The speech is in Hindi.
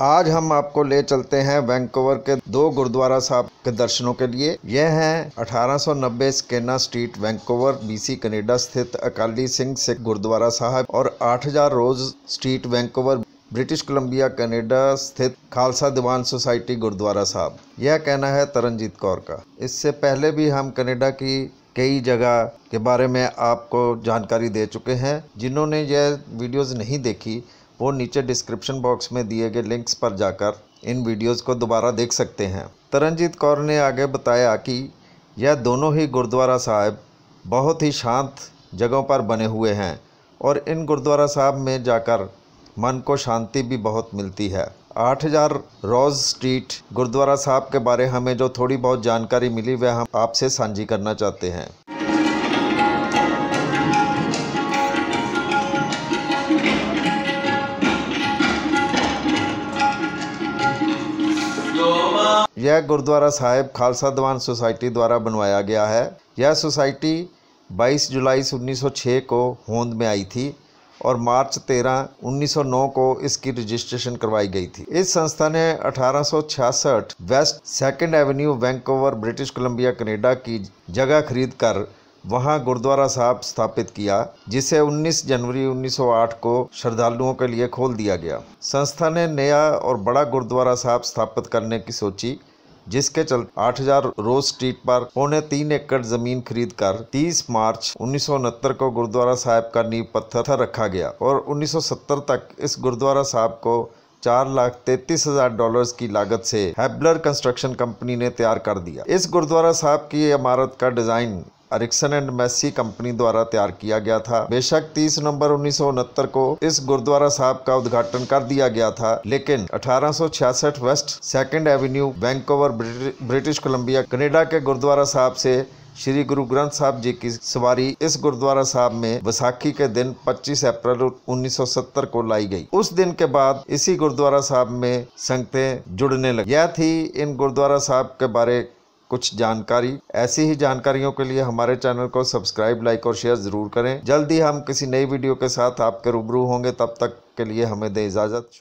आज हम आपको ले चलते हैं वैंकूवर के दो गुरुद्वारा साहब के दर्शनों के लिए यह है 1890 Skeena street Vancouver BC Canada स्थित अकाली सिंह सिख गुरुद्वारा साहब और 8000 Ross street Vancouver British Columbia Canada स्थित खालसा दीवान सोसाइटी गुरुद्वारा साहब यह कहना है तरनजीत कौर का इससे पहले भी हम कनेडा की कई जगह के बारे में आपको जानकारी दे चुके हैं जिन्होंने यह वीडियोस नहीं देखी वो नीचे डिस्क्रिप्शन बॉक्स में दिए गए लिंक्स पर जाकर इन वीडियोज़ को दोबारा देख सकते हैं तरनजीत कौर ने आगे बताया कि यह दोनों ही गुरुद्वारा साहब बहुत ही शांत जगहों पर बने हुए हैं और इन गुरुद्वारा साहब में जाकर मन को शांति भी बहुत मिलती है 8000 रोज स्ट्रीट गुरुद्वारा साहब के बारे हमें जो थोड़ी बहुत जानकारी मिली वह हम आपसे साझी करना चाहते हैं यह गुरुद्वारा साहिब खालसा दवान सोसाइटी द्वारा बनवाया गया है यह सोसाइटी 22 जुलाई 1906 को होंद में आई थी और मार्च 13 1909 को इसकी रजिस्ट्रेशन करवाई गई थी इस संस्था ने 1866 west second avenue Vancouver British Columbia Canada की जगह खरीद कर वहाँ गुरुद्वारा साहब स्थापित किया जिसे 19 जनवरी 1908 को श्रद्धालुओं के लिए खोल दिया गया संस्था ने नया और बड़ा गुरुद्वारा साहब स्थापित करने की सोची जिसके चलते आठ हजार रोज स्ट्रीट पर पौने तीन एकड़ जमीन खरीद कर तीस मार्च उन्नीस को गुरुद्वारा साहब का नींव पत्थर रखा गया और 1970 तक इस गुरुद्वारा साहब को चार लाख तैतीस हजार डॉलर की लागत से हैबलर कंस्ट्रक्शन कंपनी ने तैयार कर दिया इस गुरुद्वारा साहब की इमारत का design Erickson and Massey company द्वारा तैयार किया गया था बेशक 30 नवंबर उन्नीस को इस गुरुद्वारा साहब का उद्घाटन कर दिया गया था लेकिन 1866 west second avenue Vancouver British Columbia Canada के गुरुद्वारा साहब से श्री गुरु ग्रंथ साहब जी की सवारी इस गुरुद्वारा साहब में बैसाखी के दिन 25 अप्रैल 1970 को लाई गई उस दिन के बाद इसी गुरुद्वारा साहब में संगतें जुड़ने लगी यह थी इन गुरुद्वारा साहब के बारे कुछ जानकारी ऐसी ही जानकारियों के लिए हमारे चैनल को सब्सक्राइब लाइक और शेयर ज़रूर करें जल्द ही हम किसी नई वीडियो के साथ आपके रूबरू होंगे तब तक के लिए हमें दें इजाज़त